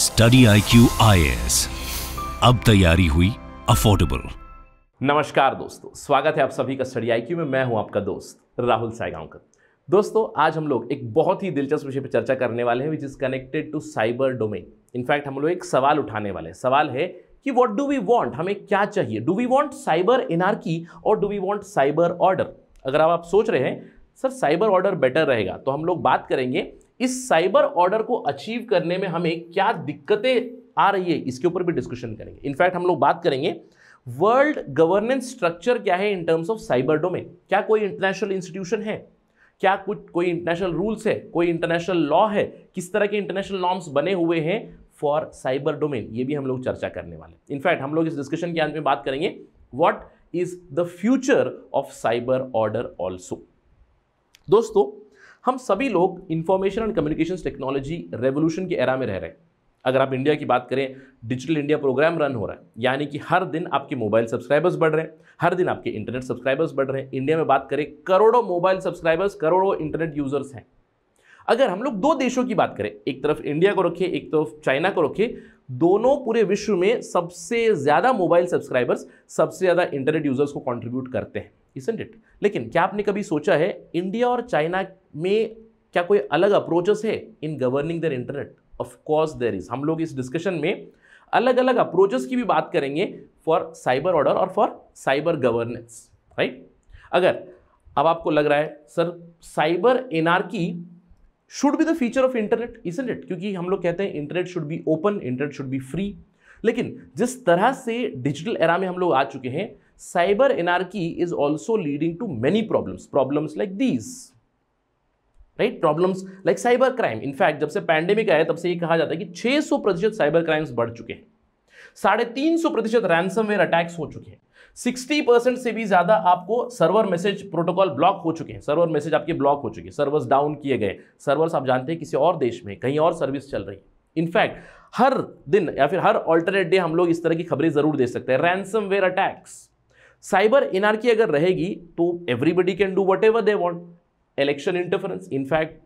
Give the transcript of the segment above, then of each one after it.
Study I Q आई अब तैयारी हुई अफोर्डेबल नमस्कार दोस्तों स्वागत है आप सभी का स्टडी आई क्यू में मैं हूं आपका दोस्त राहुल सायगांवकर दोस्तों आज हम लोग एक बहुत ही दिलचस्प विषय पर चर्चा करने वाले हैं which is connected to cyber domain in fact हम लोग एक सवाल उठाने वाले हैं सवाल है कि व्हाट डू वी वांट हमें क्या चाहिए do we want cyber anarchy और do we want cyber order अगर आप सोच रहे हैं सर साइबर ऑर्डर बेटर रहेगा तो हम लोग बात करेंगे इस साइबर ऑर्डर को अचीव करने में हमें क्या दिक्कतें आ रही है इसके ऊपर भी डिस्कशन करेंगे इनफैक्ट हम लोग बात करेंगे वर्ल्ड गवर्नेंस स्ट्रक्चर क्या है in terms of cyber domain क्या कोई इंटरनेशनल इंस्टीट्यूशन है क्या कुछ कोई इंटरनेशनल रूल्स है कोई इंटरनेशनल लॉ है किस तरह के इंटरनेशनल नॉर्म्स बने हुए हैं फॉर साइबर डोमेन ये भी हम लोग चर्चा करने वाले इनफैक्ट हम लोग इस डिस्कशन के अंत में बात करेंगे what is the future of cyber order also दोस्तों हम सभी लोग information and communication technology revolution के एरा में रह रहे हैं अगर आप इंडिया की बात करें डिजिटल इंडिया प्रोग्राम रन हो रहा है यानी कि हर दिन आपके मोबाइल सब्सक्राइबर्स बढ़ रहे हैं हर दिन आपके इंटरनेट सब्सक्राइबर्स बढ़ रहे हैं इंडिया में बात करें करोड़ों मोबाइल सब्सक्राइबर्स करोड़ों इंटरनेट यूजर्स हैं अगर हम लोग दो देशों की बात करें एक तरफ इंडिया को रखें एक तरफ चाइना को रखें दोनों पूरे विश्व में सबसे ज़्यादा मोबाइल सब्सक्राइबर्स सबसे ज़्यादा इंटरनेट यूजर्स को कंट्रीब्यूट करते हैं इसेंट इट लेकिन क्या आपने कभी सोचा है इंडिया और चाइना में क्या कोई अलग अप्रोचेस है in governing the internet of course there is हम लोग इस डिस्कशन में अलग अलग अप्रोचेस की भी बात करेंगे फॉर साइबर ऑर्डर और फॉर साइबर गवर्नेंस राइट अगर अब आपको लग रहा है sir cyber anarchy should be the feature of internet in it क्योंकि हम लोग कहते हैं internet should be open internet should be free लेकिन जिस तरह से डिजिटल एरा में हम लोग आ चुके हैं cyber anarchy is also leading to many problems problems like these right problems like cyber crime in fact जब से पैंडेमिक आया तब से ये कहा जाता है कि 600 प्रतिशत साइबर क्राइम्स बढ़ चुके हैं साढ़े तीन सौ प्रतिशत रैमसम अटैक्स हो चुके हैं सिक्सटी परसेंट से भी ज़्यादा आपको सर्वर मैसेज प्रोटोकॉल ब्लॉक हो चुके हैं सर्वर मैसेज आपके ब्लॉक हो चुके हैं सर्वर्स डाउन किए गए सर्वर्स आप जानते हैं किसी और देश में कहीं और सर्विस चल रही है इनफैक्ट हर दिन या फिर हर ऑल्टरनेट डे हम लोग इस तरह की खबरें जरूर दे सकते हैं ransomware attacks cyber anarchy अगर रहेगी तो everybody can do whatever they want election interference in fact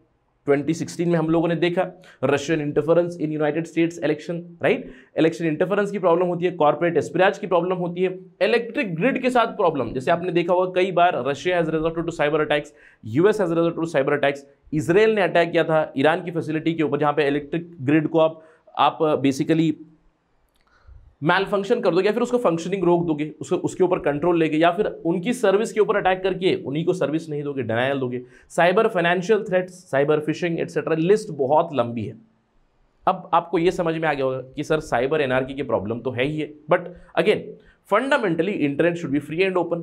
2016 में हम लोगों ने देखा Russian interference in United States election right election interference की प्रॉब्लम होती है कॉर्पोरेट एस्पिराज की प्रॉब्लम होती है इलेक्ट्रिक ग्रिड के साथ प्रॉब्लम जैसे आपने देखा होगा कई बार Russia has resulted to cyber attacks US has resulted to cyber attacks Israel ने अटैक किया था ईरान की फैसिलिटी के ऊपर जहाँ पे इलेक्ट्रिक ग्रिड को आप आप बेसिकली मैल फंक्शन कर दोगे या फिर उसको फंक्शनिंग रोक दोगे उसको उसके ऊपर कंट्रोल लेके या फिर उनकी सर्विस के ऊपर अटैक करके उन्हीं को सर्विस नहीं दोगे डिनाइल दोगे cyber financial threats cyber phishing et cetera list बहुत लंबी है अब आपको ये समझ में आ गया होगा कि सर साइबर एनआरकी की प्रॉब्लम तो है ही है but again fundamentally internet should be free and open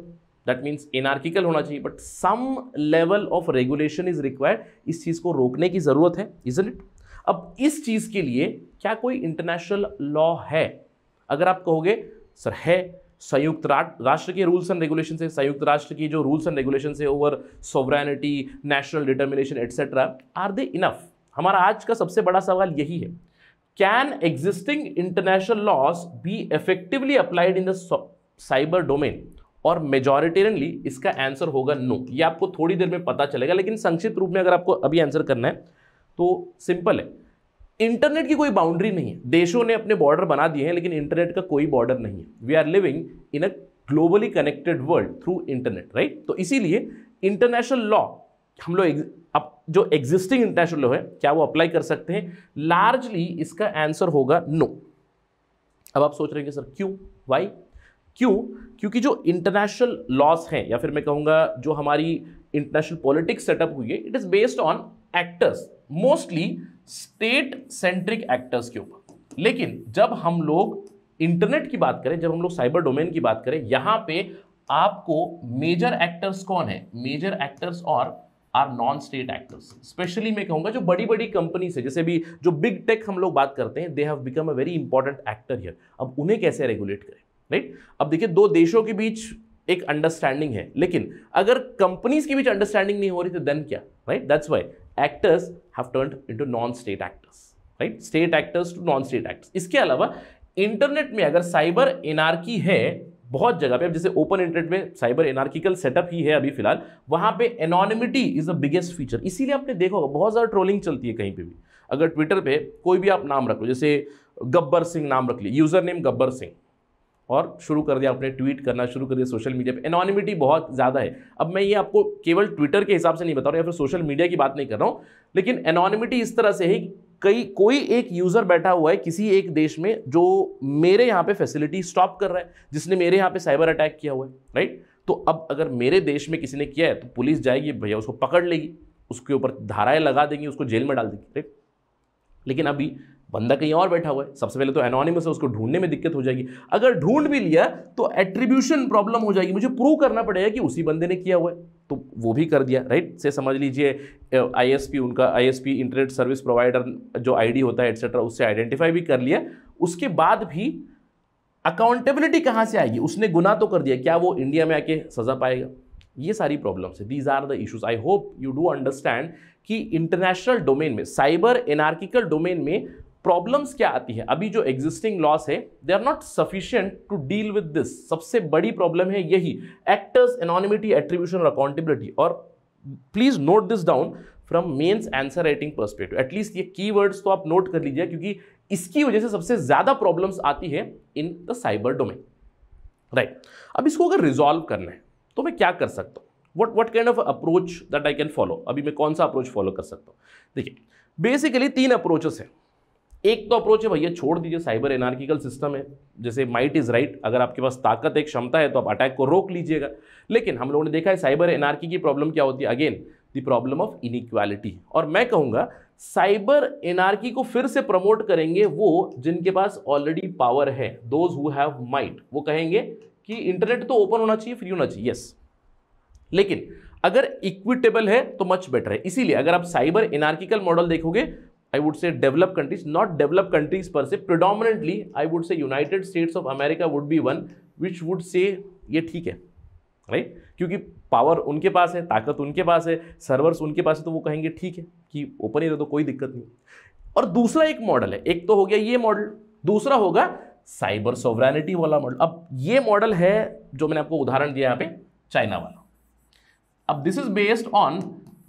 that means anarchical होना चाहिए but some level of regulation is required इस चीज़ को रोकने की ज़रूरत है इजन इट अब इस चीज़ के लिए क्या कोई इंटरनेशनल लॉ है अगर आप कहोगे सर है संयुक्त राष्ट्र के रूल्स एंड रेगुलेशन से संयुक्त राष्ट्र की जो रूल्स एंड रेगुलेशन से over sovereignty national determination et cetera are they enough हमारा आज का सबसे बड़ा सवाल यही है can existing international laws be effectively applied in the cyber domain और मेजोरिटेरियनली इसका आंसर होगा नो ये आपको थोड़ी देर में पता चलेगा लेकिन संक्षिप्त रूप में अगर आपको अभी आंसर करना है तो सिंपल है इंटरनेट की कोई बाउंड्री नहीं है देशों ने अपने बॉर्डर बना दिए हैं लेकिन इंटरनेट का कोई बॉर्डर नहीं है we are living in a globally connected world through internet right तो इसीलिए इंटरनेशनल लॉ हम लोग अब जो एग्जिस्टिंग इंटरनेशनल लॉ है क्या वो अप्लाई कर सकते हैं लार्जली इसका आंसर होगा नो अब आप सोच रहे हैं सर क्यों वाई क्यों क्योंकि जो इंटरनेशनल लॉस हैं या फिर मैं कहूँगा जो हमारी इंटरनेशनल पॉलिटिक्स सेटअप हुई है it is based on actors mostly state centric actors के ऊपर लेकिन जब हम लोग इंटरनेट की बात करें जब हम लोग साइबर डोमेन की बात करें यहां पे आपको मेजर एक्टर्स कौन है मेजर एक्टर्स और are non state actors specially मैं कहूंगा जो बड़ी बड़ी कंपनी है जैसे भी जो बिग टेक हम लोग बात करते हैं they have become a very important actor here अब उन्हें कैसे रेगुलेट करें राइट अब देखिए दो देशों के बीच एक अंडरस्टैंडिंग है लेकिन अगर कंपनीज के बीच अंडरस्टैंडिंग नहीं हो रही तो देन क्या right that's why actors have turn into non state actors right state actors to non state actors इसके अलावा इंटरनेट में अगर साइबर एनआरकी है बहुत जगह पे अब जैसे ओपन इंटरनेट में साइबर एनार्किकल सेटअप ही है अभी फिलहाल वहाँ पे anonymity is the biggest feature इसीलिए आपने देखा होगा बहुत ज़्यादा ट्रोलिंग चलती है कहीं पे भी अगर ट्विटर पे कोई भी आप नाम रख लो जैसे गब्बर सिंह नाम रख लिया यूज़र नेम गब्बर सिंह और शुरू कर दिया आपने ट्वीट करना शुरू कर दिया सोशल मीडिया पे एनॉनिमिटी बहुत ज़्यादा है अब मैं ये आपको केवल ट्विटर के हिसाब से नहीं बता रहा या फिर सोशल मीडिया की बात नहीं कर रहा हूँ लेकिन एनॉनिमिटी इस तरह से है कई कोई एक यूज़र बैठा हुआ है किसी एक देश में जो मेरे यहाँ पे फैसिलिटी स्टॉप कर रहा है जिसने मेरे यहाँ पे साइबर अटैक किया हुआ है राइट तो अब अगर मेरे देश में किसी ने किया है तो पुलिस जाएगी भैया उसको पकड़ लेगी उसके ऊपर धाराएं लगा देंगी उसको जेल में डाल देंगी राइट लेकिन अभी बंदा कहीं और बैठा हुआ है सबसे पहले तो एनोनिमस है उसको ढूंढने में दिक्कत हो जाएगी अगर ढूंढ भी लिया तो एट्रीब्यूशन प्रॉब्लम हो जाएगी मुझे प्रूव करना पड़ेगा कि उसी बंदे ने किया हुआ है तो वो भी कर दिया राइट से समझ लीजिए आईएसपी उनका आईएसपी इंटरनेट सर्विस प्रोवाइडर जो आईडी होता है एटसेट्रा उससे आइडेंटिफाई भी कर लिया उसके बाद भी अकाउंटेबिलिटी कहाँ से आएगी उसने गुना तो कर दिया क्या वो इंडिया में आके सज़ा पाएगा ये सारी प्रॉब्लम्स है these are the issues I hope you do understand कि इंटरनेशनल डोमेन में साइबर एनार्किकल डोमेन में प्रॉब्लम्स क्या आती है अभी जो एग्जिस्टिंग लॉस है they are not sufficient to deal with this सबसे बड़ी प्रॉब्लम है यही एक्टर्स एनॉनिमिटी एट्रीब्यूशन और अकाउंटेबिलिटी और please note this down from mains answer writing perspective at least ये वर्ड्स तो आप नोट कर लीजिए क्योंकि इसकी वजह से सबसे ज़्यादा प्रॉब्लम्स आती है in the cyber domain right अब इसको अगर रिजॉल्व करना है तो मैं क्या कर सकता हूँ what what kind of approach that I can follow अभी मैं कौन सा अप्रोच फॉलो कर सकता हूँ देखिए बेसिकली तीन अप्रोचेस हैं एक तो अप्रोच है भैया छोड़ दीजिए साइबर एनार्किकल सिस्टम है जैसे माइट इज़ राइट अगर आपके पास ताकत एक क्षमता है तो आप अटैक को रोक लीजिएगा लेकिन हम लोगों ने देखा है साइबर एनार्की की प्रॉब्लम क्या होती है again the problem of inequality और मैं कहूँगा साइबर एनार्की को फिर से प्रमोट करेंगे वो जिनके पास ऑलरेडी पावर है दोज हु हैव माइट वो कहेंगे कि इंटरनेट तो ओपन होना चाहिए फ्री होना चाहिए यस लेकिन अगर इक्विटेबल है तो मच बेटर है इसीलिए अगर आप साइबर एनार्किकल मॉडल देखोगे I would say developed countries, not developed countries per se, predominantly I would say United States of America would be one which would say ये ठीक है राइट right? क्योंकि power उनके पास है ताकत उनके पास है सर्वर्स उनके पास है तो वो कहेंगे ठीक है कि ओपन ही रहे तो कोई दिक्कत नहीं और दूसरा एक मॉडल है एक तो हो गया ये मॉडल दूसरा होगा साइबर सोवरानिटी वाला मॉडल अब ये मॉडल है जो मैंने आपको उदाहरण दिया यहाँ पे चाइना वाला अब this is based on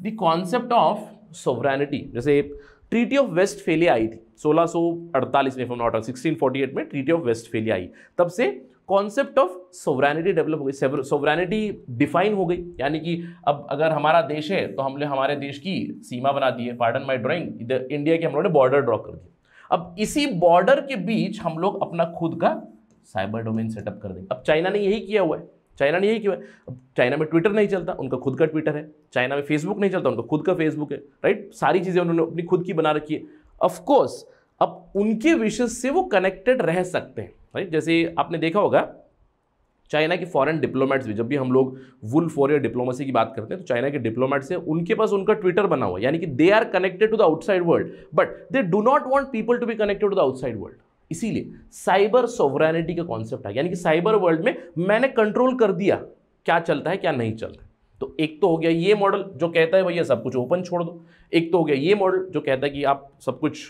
the concept of sovereignty जैसे ट्रीटी ऑफ वेस्ट फेलिया आई थी 1648 में नॉट 1648 में ट्रीटी ऑफ वेस्ट फेलिया आई तब से कॉन्सेप्ट ऑफ सोवरेनिटी डेवलप हो गई सोवरेनिटी डिफाइन हो गई यानी कि अब अगर हमारा देश है तो हमने हमारे देश की सीमा बना दी है पार्डन माई ड्राइंग इंडिया के हम लोगों ने बॉर्डर ड्रॉ कर दिया अब इसी बॉर्डर के बीच हम लोग अपना खुद का साइबर डोमेन सेटअप कर देंगे अब चाइना ने यही किया हुआ है चाइना ने यही क्यों है चाइना में ट्विटर नहीं चलता उनका खुद का ट्विटर है चाइना में फेसबुक नहीं चलता उनका खुद का फेसबुक है राइट सारी चीज़ें उन्होंने अपनी खुद की बना रखी है ऑफकोर्स अब उनके विशेष से वो कनेक्टेड रह सकते हैं राइट जैसे आपने देखा होगा चाइना के फॉरेन डिप्लोमेट्स भी जब भी हम लोग वुल फॉरियर डिप्लोमेसी की बात करते हैं तो चाइना के डिप्लोमेट्स हैं उनके पास उनका ट्विटर बना हुआ है यानी कि they are connected to the outside world but they do not want people to be connected to the outside world इसीलिए साइबर सोवरानिटी का कॉन्सेप्ट है यानी कि साइबर वर्ल्ड में मैंने कंट्रोल कर दिया क्या चलता है क्या नहीं चलता तो एक तो हो गया ये मॉडल जो कहता है भैया सब कुछ ओपन छोड़ दो एक तो हो गया ये मॉडल जो कहता है कि आप सब कुछ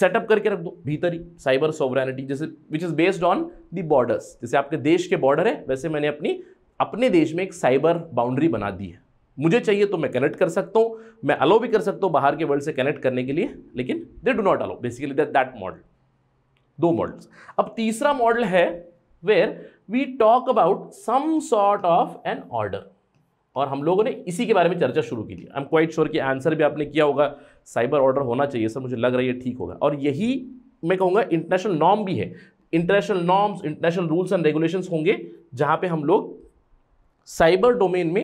सेटअप करके रख दो भीतर ही साइबर सोवरानिटी जैसे which is based on the borders जैसे आपके देश के बॉर्डर है वैसे मैंने अपनी अपने देश में एक साइबर बाउंड्री बना दी है मुझे चाहिए तो मैं कनेक्ट कर सकता हूँ मैं अलो भी कर सकता हूँ बाहर के वर्ल्ड से कनेक्ट करने के लिए लेकिन they do not allow basically that model दो मॉडल्स अब तीसरा मॉडल है where we talk about some sort of an order और हम लोगों ने इसी के बारे में चर्चा शुरू की थी आई एम क्वाइट श्योर कि आंसर भी आपने किया होगा साइबर ऑर्डर होना चाहिए सर मुझे लग रहा है ये ठीक होगा और यही मैं कहूँगा इंटरनेशनल नॉर्म भी है international norms international rules and regulation होंगे जहाँ पर हम लोग साइबर डोमेन में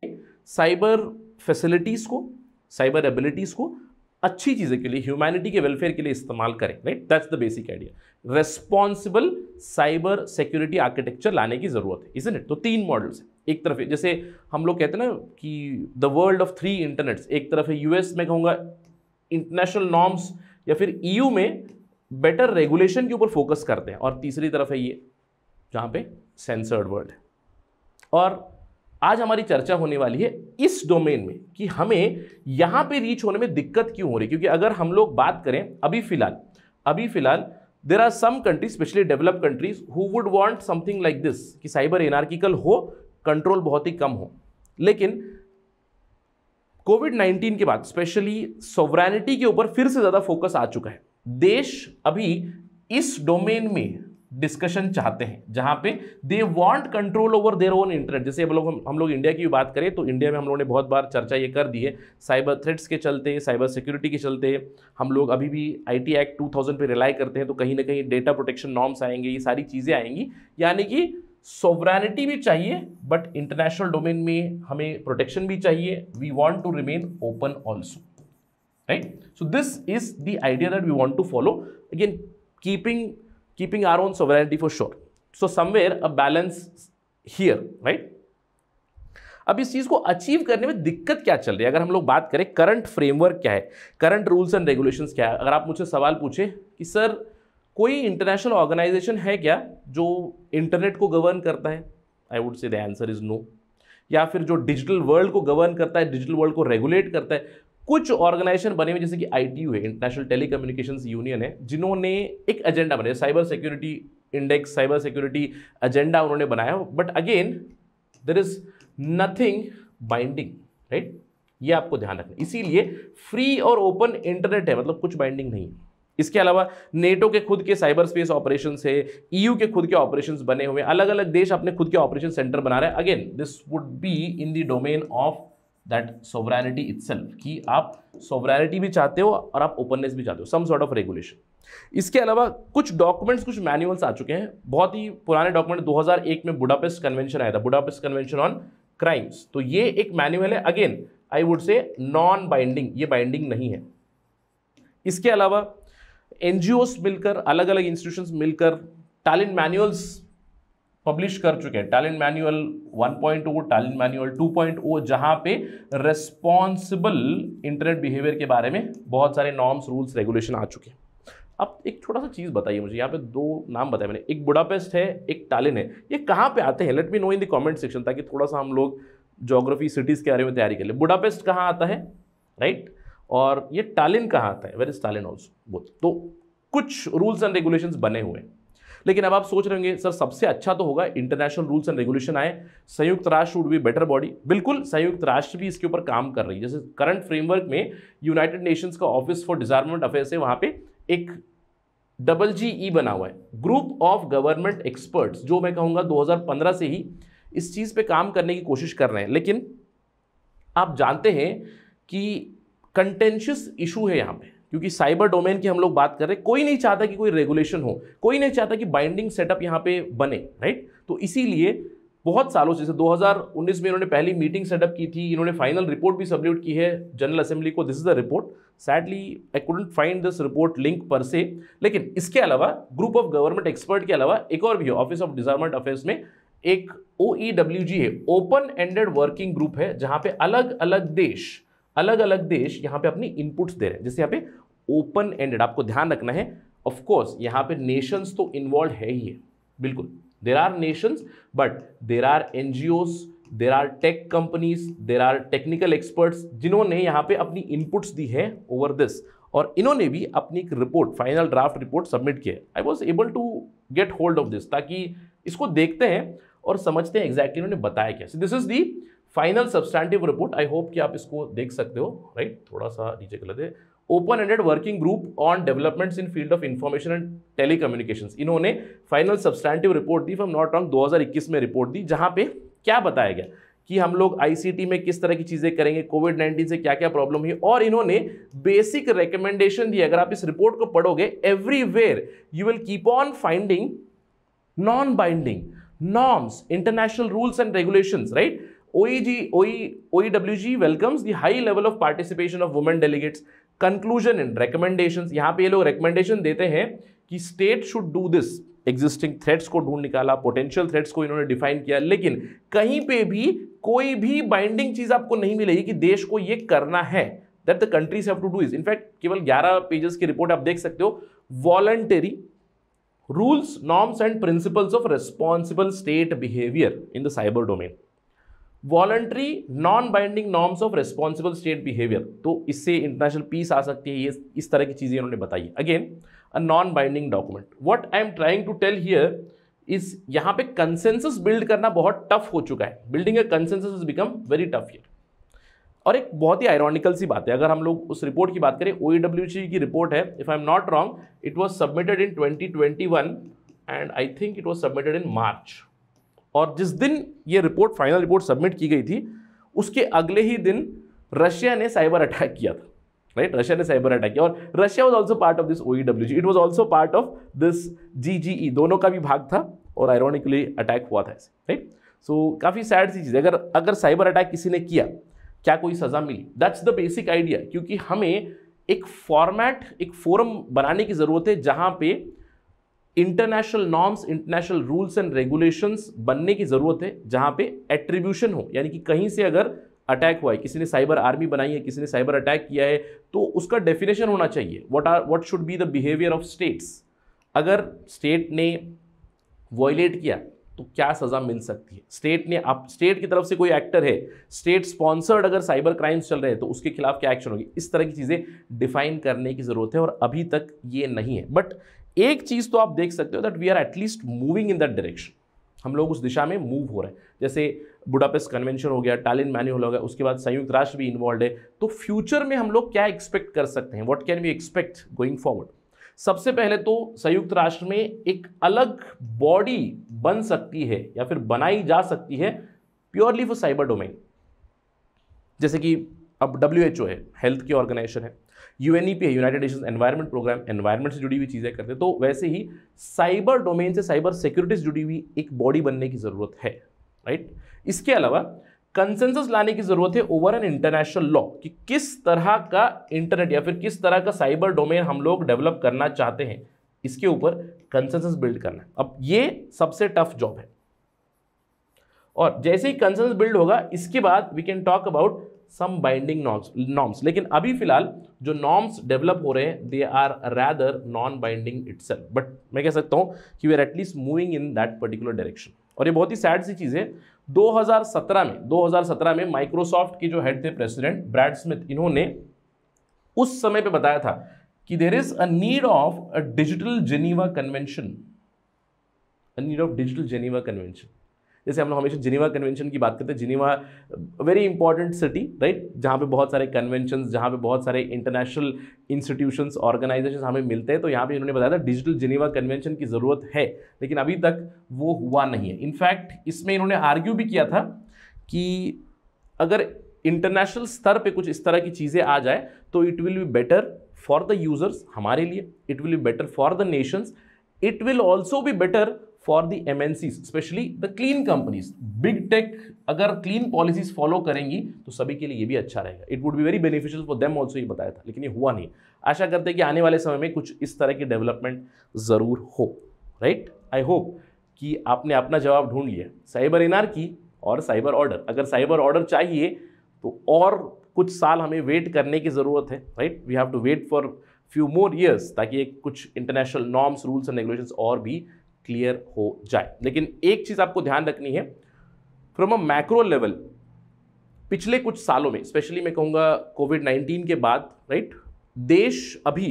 साइबर फैसिलिटीज़ को साइबर एबिलिटीज़ को अच्छी चीज़ें के लिए ह्यूमैनिटी के वेलफेयर के लिए इस्तेमाल करें right that's the basic idea responsible cyber security architecture लाने की ज़रूरत है इसे तो तीन मॉडल्स हैं एक तरफ है जैसे हम लोग कहते हैं ना कि the world of three internets एक तरफ है यूएस में कहूँगा इंटरनेशनल नॉर्म्स या फिर ईयू e में बेटर रेगुलेशन के ऊपर फोकस करते हैं और तीसरी तरफ है ये जहाँ पे सेंसर्ड वर्ल्ड है और आज हमारी चर्चा होने वाली है इस डोमेन में कि हमें यहाँ पे रीच होने में दिक्कत क्यों हो रही है क्योंकि अगर हम लोग बात करें अभी फिलहाल अभी फिलहाल there are some countries specially develop countries who would want something like this कि साइबर एनार्किकल हो कंट्रोल बहुत ही कम हो लेकिन कोविड 19 के बाद स्पेशली सोवरानिटी के ऊपर फिर से ज़्यादा फोकस आ चुका है देश अभी इस डोमेन में डिस्कशन चाहते हैं जहाँ पे they want control over their own internet जैसे अब लोग हम, लोग इंडिया की भी बात करें तो इंडिया में हम लोगों ने बहुत बार चर्चा ये कर दी है साइबर थ्रेट्स के चलते साइबर सिक्योरिटी के चलते हम लोग अभी भी आईटी एक्ट 2000 पे रिलाई करते हैं तो कहीं ना कहीं डेटा प्रोटेक्शन नॉर्म्स आएंगे ये सारी चीज़ें आएंगी यानी कि सोवरानिटी भी चाहिए बट इंटरनेशनल डोमेन में हमें प्रोटेक्शन भी चाहिए we want to remain open also right so this is the idea that we want to follow again keeping keeping our own sovereignty for sure. So somewhere a balance here, right? अब इस चीज़ को achieve करने में दिक्कत क्या चल रही है अगर हम लोग बात करें करंट फ्रेमवर्क क्या है करंट रूल्स एंड रेगुलेशन क्या है अगर आप मुझसे सवाल पूछे कि सर कोई इंटरनेशनल ऑर्गेनाइजेशन है क्या जो इंटरनेट को गवर्न करता है I would say the answer is no या फिर जो डिजिटल वर्ल्ड को गवर्न करता है डिजिटल वर्ल्ड को रेगुलेट करता है कुछ ऑर्गेनाइजेशन बने हुए जैसे कि आई है इंटरनेशनल टेली यूनियन है जिन्होंने एक एजेंडा बनाया cyber security index cyber security agenda उन्होंने बनाया but again there is nothing binding right ये आपको ध्यान रखना इसीलिए फ्री और ओपन इंटरनेट है मतलब कुछ बाइंडिंग नहीं है इसके अलावा नेटो के खुद के साइबर स्पेस ऑपरेशन है ईयू के खुद के ऑपरेशन बने हुए अलग अलग देश अपने खुद के ऑपरेशन सेंटर बना रहे हैं again this would be in the domain of that sovereignty it कि आप सोवरानिटी भी चाहते हो और आप ओपननेस भी चाहते हो सम सॉर्ट ऑफ रेगुलेशन इसके अलावा कुछ डॉक्यूमेंट्स कुछ मैनुअल्स आ चुके हैं बहुत ही पुराने डॉक्यूमेंट 2001 में बुडापेस्ट कन्वेंशन आया था बुडापेस्ट कन्वेंशन ऑन क्राइम्स तो ये एक मैनुअल है again I would say non binding ये बाइंडिंग नहीं है इसके अलावा एन मिलकर अलग अलग इंस्टीट्यूशन मिलकर टैलेंट मैनुअल्स पब्लिश कर चुके हैं टैलेंट मैनुअल 1.0 टैलेंट मैनुअल 2.0 जहाँ पे रेस्पॉन्सिबल इंटरनेट बिहेवियर के बारे में बहुत सारे नॉर्म्स रूल्स रेगुलेशन आ चुके हैं अब एक छोटा सा चीज़ बताइए मुझे यहाँ पे दो नाम बताए मैंने एक बुडापेस्ट है एक टालिन है ये कहाँ पे आते हैं let me know in the comment section ताकि थोड़ा सा हम लोग जोग्राफी सिटीज़ के बारे में तैयारी कर ले बुडापेस्ट कहाँ आता है राइट और ये टालिन कहाँ आता है where is Tallinn also both तो कुछ रूल्स एंड रेगुलेशन बने हुए हैं लेकिन अब आप सोच रहे होंगे सर सबसे अच्छा तो होगा इंटरनेशनल रूल्स एंड रेगुलेशन आए संयुक्त राष्ट्र वुड बी बेटर बॉडी बिल्कुल संयुक्त राष्ट्र भी इसके ऊपर काम कर रही है जैसे करंट फ्रेमवर्क में यूनाइटेड नेशंस का ऑफिस फॉर डिजार्मेंट अफेयर्स है वहाँ पे एक डबल जी ई बना हुआ है ग्रुप ऑफ गवर्नमेंट एक्सपर्ट्स जो मैं कहूँगा पंद्रह से ही इस चीज़ पर काम करने की कोशिश कर रहे हैं लेकिन आप जानते हैं कि कंटेंशियस इशू है यहाँ पर क्योंकि साइबर डोमेन की हम लोग बात कर रहे हैं कोई नहीं चाहता कि कोई रेगुलेशन हो कोई नहीं चाहता कि बाइंडिंग सेटअप यहाँ पे बने राइट तो इसीलिए बहुत सालों से जैसे 2019 में इन्होंने पहली मीटिंग सेटअप की थी इन्होंने फाइनल रिपोर्ट भी सबमिट की है जनरल असेंबली को this is the report sadly I couldn't find this report link पर से लेकिन इसके अलावा ग्रुप ऑफ गवर्नमेंट एक्सपर्ट के अलावा एक और भी हो ऑफिस ऑफ डिजार्मेंट अफेयर्स में एक ओ e है ओपन एंडेड वर्किंग ग्रुप है जहाँ पे अलग अलग देश अलग अलग देश यहाँ पे अपनी इनपुट्स दे रहे हैं जैसे यहाँ पे ओपन एंडेड आपको ध्यान रखना है ऑफकोर्स यहाँ पे नेशंस तो इन्वॉल्व है ही है बिल्कुल there are nations but there are and there are tech companies there are technical experts जिन्होंने यहाँ पे अपनी इनपुट्स दी है ओवर दिस और इन्होंने भी अपनी एक report final draft report submit किया I was able to get hold of this ताकि इसको देखते हैं और समझते हैं एग्जैक्टली exactly उन्होंने बताया क्या this is the final substantive report I hope कि आप इसको देख सकते हो राइट right? थोड़ा सा नीचे गलत है open ended working group on developments in field of information and telecommunication इन्होंने फाइनल सब्सटैंडिव रिपोर्ट दी फ्रॉम नॉट रॉन्ग 2021 में रिपोर्ट दी जहां पे क्या बताया गया कि हम लोग आईसीटी में किस तरह की चीज़ें करेंगे कोविड नाइन्टीन से क्या क्या प्रॉब्लम हुई और इन्होंने बेसिक रिकमेंडेशन दी अगर आप इस रिपोर्ट को पढ़ोगे everywhere you will keep on finding non binding norms international rules and regulations right OEG, OE, OEWG welcomes the high level of participation of women delegates. Conclusion and recommendations. यहाँ पे ये लोग recommendation देते हैं कि state should do this. Existing threats को ढूंढ निकाला potential threats को इन्होंने define किया लेकिन कहीं पे भी कोई भी binding चीज आपको नहीं मिलेगी कि देश को ये करना है That the countries have to do do In fact, केवल 11 pages की report आप देख सकते हो Voluntary rules norms and principles of responsible state behaviour in the cyber domain voluntary non binding norms of responsible state behaviour तो इससे international piece आ सकती है ये इस तरह की चीज़ें उन्होंने बताई again a non binding document what I am trying to tell here इस यहाँ पे कंसेंसस बिल्ड करना बहुत टफ हो चुका है building a consensus is become very tough here और एक बहुत ही आयरॉनिकल सी बात है अगर हम लोग उस रिपोर्ट की बात करें ओ e की रिपोर्ट है if I am not wrong it was submitted in 2021 and I think it was submitted in March और जिस दिन ये रिपोर्ट फाइनल रिपोर्ट सबमिट की गई थी उसके अगले ही दिन रशिया ने साइबर अटैक किया था राइट रशिया ने साइबर अटैक किया और Russia was also part of this O W G it was also part of this G G E दोनों का भी भाग था और आयरॉनिकली अटैक हुआ था ऐसे राइट सो काफ़ी सैड सी चीज़ है अगर अगर साइबर अटैक किसी ने किया क्या कोई सज़ा मिली दैट्स द बेसिक आइडिया क्योंकि हमें एक फॉर्मेट एक फोरम बनाने की ज़रूरत है जहाँ पे international norms international rules and regulations बनने की ज़रूरत है जहाँ पे एट्रीब्यूशन हो यानी कि कहीं से अगर अटैक हुआ है किसी ने साइबर आर्मी बनाई है किसी ने साइबर अटैक किया है तो उसका डेफिनेशन होना चाहिए what are what should be the behaviour of states अगर स्टेट ने वॉयलेट किया तो क्या सज़ा मिल सकती है स्टेट ने आप स्टेट की तरफ से कोई एक्टर है स्टेट स्पॉन्सर्ड अगर साइबर क्राइम्स चल रहे हैं तो उसके खिलाफ क्या एक्शन होगी इस तरह की चीज़ें डिफाइन करने की ज़रूरत है और अभी तक ये नहीं है बट एक चीज़ तो आप देख सकते हो that we are at least moving in that direction हम लोग उस दिशा में मूव हो रहे हैं जैसे बुडापेस्ट कन्वेंशन हो गया टालिन मैन्यूल हो गया उसके बाद संयुक्त राष्ट्र भी इन्वॉल्व है तो फ्यूचर में हम लोग क्या एक्सपेक्ट कर सकते हैं what can we expect going forward सबसे पहले तो संयुक्त राष्ट्र में एक अलग बॉडी बन सकती है या फिर बनाई जा सकती है प्योरली फॉर साइबर डोमेन जैसे कि अब डब्ल्यू है हेल्थ की ऑर्गेनाइजेशन है यू एन ई पी है United Nation environment programme environment से जुड़ी हुई चीज़ें करते तो वैसे ही साइबर डोमेन से साइबर सिक्योरिटी से जुड़ी हुई एक बॉडी बनने की ज़रूरत है राइट इसके अलावा कंसेंसस लाने की ज़रूरत है ओवर एन इंटरनेशनल लॉ कि किस तरह का इंटरनेट या फिर किस तरह का साइबर डोमेन हम लोग डेवलप करना चाहते हैं इसके ऊपर कंसेंसस बिल्ड करना अब ये सबसे टफ जॉब है और जैसे ही कंसेंस बिल्ड होगा इसके बाद we can talk about some binding norms norms लेकिन अभी फिलहाल जो नॉर्म्स डेवलप हो रहे हैं they are rather non binding it's but मैं कह सकता हूँ कि we are at least moving in that particular direction और ये बहुत ही सैड सी चीज़ है 2017 में 2017 में माइक्रोसॉफ्ट के जो हेड थे प्रेसिडेंट ब्रैड स्मिथ इन्होंने उस समय पे बताया था कि there is a need of a digital Geneva convention a need of digital Geneva convention जैसे हम लोग हमेशा जिनीवा कन्वेंशन की बात करते हैं Geneva very important city right जहाँ पे बहुत सारे कन्वेंशन जहाँ पे बहुत सारे इंटरनेशनल इंस्टीट्यूशन ऑर्गेनाइजेशन हमें मिलते हैं तो यहाँ पे इन्होंने बताया था डिजिटल जिनीवा कन्वेंशन की ज़रूरत है लेकिन अभी तक वो हुआ नहीं है इनफैक्ट इसमें इन्होंने आर्ग्यू भी किया था कि अगर इंटरनेशनल स्तर पे कुछ इस तरह की चीज़ें आ जाए तो it will be better for the users हमारे लिए it will be better for the nations it will also be better for the MNCs specially the clean companies big tech अगर क्लीन पॉलिसीज फॉलो करेंगी तो सभी के लिए ये भी अच्छा रहेगा it would be very beneficial for them also ये बताया था लेकिन ये हुआ नहीं आशा करते हैं कि आने वाले समय में कुछ इस तरह की डेवलपमेंट ज़रूर हो राइट आई होप कि आपने अपना जवाब ढूंढ लिया साइबर की और साइबर ऑर्डर अगर साइबर ऑर्डर चाहिए तो और कुछ साल हमें वेट करने की ज़रूरत है right we have to wait for few more years ताकि एक कुछ international norms rules and regulation और भी क्लियर हो जाए लेकिन एक चीज़ आपको ध्यान रखनी है फ्रॉम अ मैक्रो लेवल पिछले कुछ सालों में स्पेशली मैं कहूँगा कोविड 19 के बाद राइट देश अभी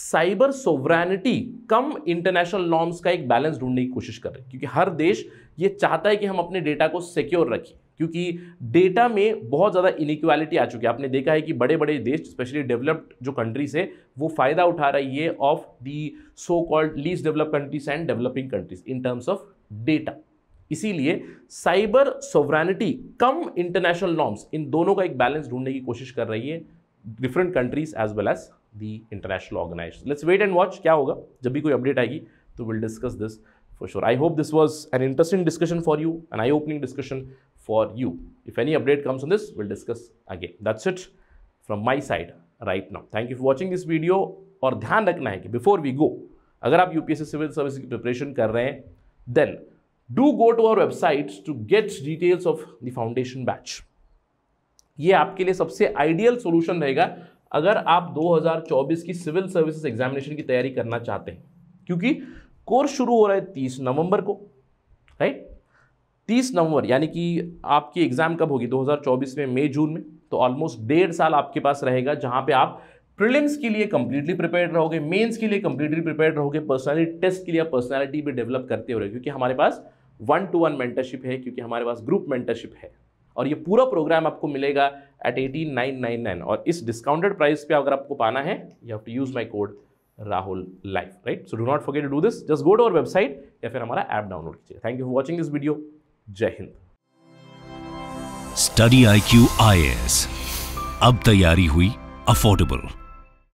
cyber sovereignty cum international norms का एक बैलेंस ढूंढने की कोशिश कर रहे हैं क्योंकि हर देश ये चाहता है कि हम अपने डेटा को सिक्योर रखें क्योंकि डेटा में बहुत ज़्यादा इनिक्वालिटी आ चुकी है आपने देखा है कि बड़े बड़े देश स्पेशली डेवलप्ड जो कंट्रीज है वो फ़ायदा उठा रही है of the so called least develop countries and developing countries in terms of data इसीलिए cyber sovereignty cum international norms इन दोनों का एक बैलेंस ढूंढने की कोशिश कर रही है different countries as well as the international organise let's wait and watch क्या होगा जब भी कोई अपडेट आएगी तो will discuss this for sure I hope this was an interesting discussion for you an eye opening discussion for you. If any update comes on this, we'll discuss again. That's it from my side right now. Thank you for watching this video. और ध्यान रखना है कि before we go अगर आप UPSC civil service की preparation कर रहे हैं then do go to our website to get details of the foundation batch ये आपके लिए सबसे आइडियल सॉल्यूशन रहेगा अगर आप 2024 की सिविल सर्विसेज एग्जामिनेशन की तैयारी करना चाहते हैं क्योंकि कोर्स शुरू हो रहा है 30 नवंबर को राइट 30 नवंबर यानी कि आपकी एग्ज़ाम कब होगी 2024 में मई जून में तो ऑलमोस्ट डेढ़ साल आपके पास रहेगा जहाँ पे आप प्रिलिम्स के लिए कंप्लीटली प्रिपेयर रहोगे मेंस के लिए कंप्लीटली प्रिपेयर रहोगे पर्सनालिटी टेस्ट के लिए आप पर्सनैलिटी भी डेवलप करते हो रहे क्योंकि हमारे पास वन टू वन मेंटरशिप है क्योंकि हमारे पास ग्रुप मेंटरशिप है और ये पूरा प्रोग्राम आपको मिलेगा at eighteen nine nine nine और इस डिस्काउंटेड प्राइस पे अगर आपको पाना है you have to use my code Rahul life right so do not forget to do this just go to our website या फिर हमारा ऐप डाउनलोड कीजिए thank you for watching this video जय हिंद study I Q I S अब तैयारी हुई affordable